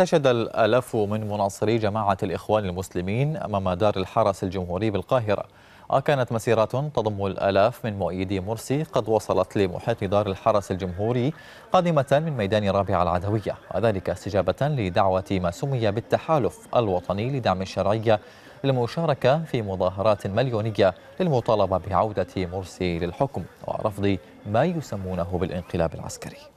احتشد الآلاف من مناصري جماعة الإخوان المسلمين أمام دار الحرس الجمهوري بالقاهرة وكانت مسيرات تضم الآلاف من مؤيدي مرسي قد وصلت لمحيط دار الحرس الجمهوري قادمة من ميدان رابع العدوية وذلك استجابة لدعوة ما سمي بالتحالف الوطني لدعم الشرعية للمشاركة في مظاهرات مليونية للمطالبة بعودة مرسي للحكم ورفض ما يسمونه بالانقلاب العسكري